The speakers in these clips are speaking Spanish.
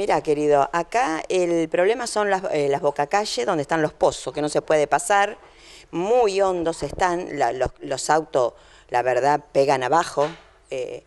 Mira, querido, acá el problema son las, eh, boca donde están los pozos, que no se puede pasar, muy hondos están, los, autos, la verdad, pegan abajo. Eh,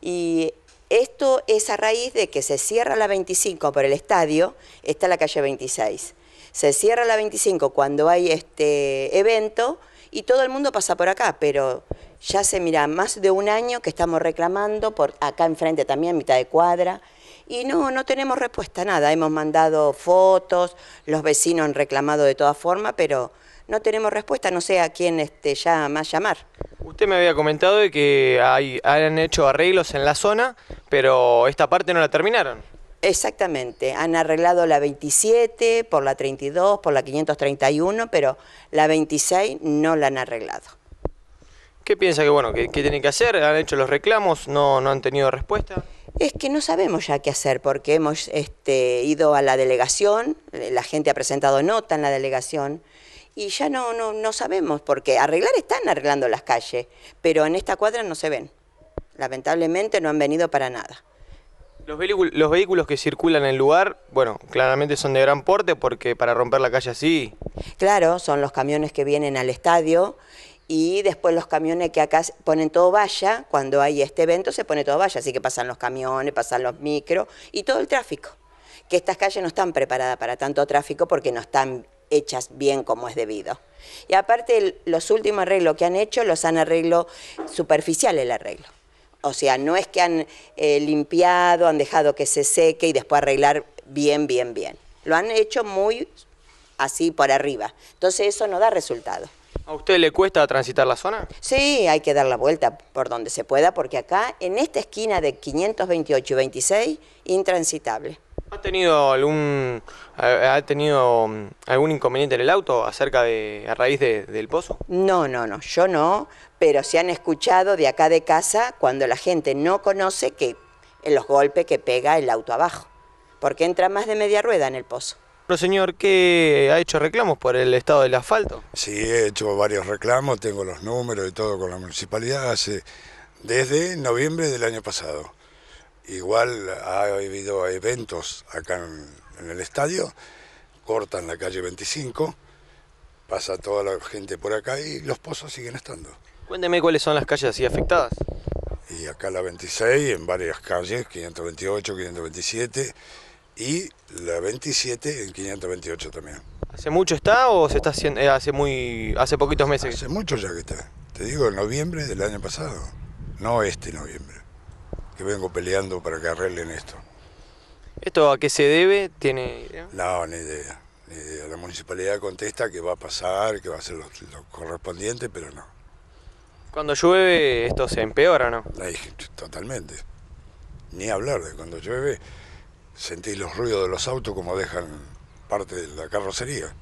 y esto es a raíz de que se cierra la 25 por el estadio, está la calle 26. Se cierra la 25 cuando hay este evento y todo el mundo pasa por acá, pero ya se mira más de un año que estamos reclamando por acá enfrente también, mitad de cuadra. Y no, no tenemos respuesta nada. Hemos mandado fotos, los vecinos han reclamado de todas formas, pero no tenemos respuesta, no sé a quién este, ya más llamar. Usted me había comentado de que hay, han hecho arreglos en la zona, pero esta parte no la terminaron. Exactamente, han arreglado la 27, por la 32, por la 531, pero la 26 no la han arreglado. ¿Qué piensa que bueno, qué tienen que hacer? ¿Han hecho los reclamos? ¿No, no han tenido respuesta? es que no sabemos ya qué hacer, porque hemos este, ido a la delegación, la gente ha presentado nota en la delegación, y ya no, no, no sabemos, porque arreglar están arreglando las calles, pero en esta cuadra no se ven. Lamentablemente no han venido para nada. Los, los vehículos que circulan en el lugar, bueno, claramente son de gran porte porque para romper la calle así... Claro, son los camiones que vienen al estadio y después los camiones que acá ponen todo valla, cuando hay este evento se pone todo valla, así que pasan los camiones, pasan los micros y todo el tráfico, que estas calles no están preparadas para tanto tráfico porque no están hechas bien como es debido. Y aparte los últimos arreglos que han hecho los han arreglo superficial el arreglo. O sea, no es que han eh, limpiado, han dejado que se seque y después arreglar bien, bien, bien. Lo han hecho muy así por arriba. Entonces eso no da resultado. ¿A usted le cuesta transitar la zona? Sí, hay que dar la vuelta por donde se pueda, porque acá, en esta esquina de 528 y 26, intransitable. ¿Ha tenido algún um, algún inconveniente en el auto acerca de a raíz del pozo? No, no, no, yo no, pero se han escuchado de acá de casa cuando la gente no conoce que los golpes que pega el auto abajo, porque entra más de media rueda en el pozo señor, ¿qué ha hecho reclamos por el estado del asfalto? Sí, he hecho varios reclamos, tengo los números y todo con la municipalidad desde noviembre del año pasado. Igual ha habido eventos acá en, en el estadio, cortan la calle 25, pasa toda la gente por acá y los pozos siguen estando. Cuénteme cuáles son las calles así afectadas. Y acá la 26, en varias calles, 528, 527 y la 27 en 528 también. ¿Hace mucho está o se está haciendo, eh, hace muy hace poquitos meses? Hace mucho ya que está. Te digo, en noviembre del año pasado, no este noviembre, que vengo peleando para que arreglen esto. ¿Esto a qué se debe? ¿Tiene No, ni idea, La municipalidad contesta que va a pasar, que va a ser lo, correspondiente, pero no. Cuando llueve esto se empeora, ¿no? totalmente. Ni hablar de cuando llueve Sentí los ruidos de los autos como dejan parte de la carrocería.